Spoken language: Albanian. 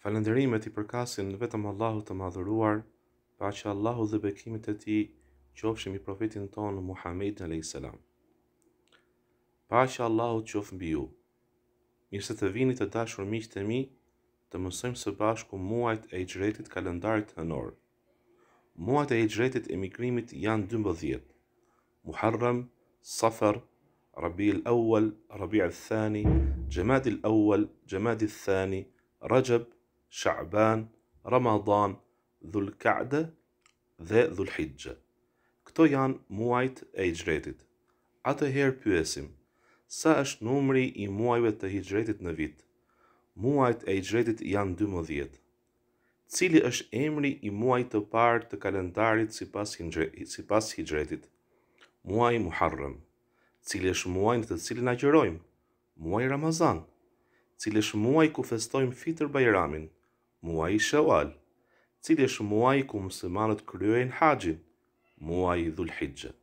Falënderimet i përkasin në vetëm Allahu të madhuruar, pa që Allahu dhe bekimit e ti qofshim i profetin tonë Muhammed në lejtë selam. Pa që Allahu mbi ju, njëse të vini të dashur miqtë të mi, të mësojmë së bashku muajt e i gjretit kalendarit hanor. Muajt e i gjretit e migrimit janë 12, Muharram, Safar, Rabi el Awal, Rabi Thani, Gjemadi el Awal, Gjemadi el Thani, Rajab, Shaban, Ramadan, Dhul Ka'de dhe Dhul Hidjë. Këto janë muajt e i gjretit. A të herë pyesim, sa është numri i muajve të i gjretit në vit? Muajt e i gjretit janë dy Cili është emri i muajt të parë të kalendarit si pas, hingre, si pas hijretit? Muaj Muharrem. Cili është muaj në të cilin agjerojmë? Muaj Ramazan. Cili është muaj ku festojmë fitër bajramin? muaj i shawal, cilë është muaj ku mësëmanët kryojnë haqin, muaj i dhul -hijgjë.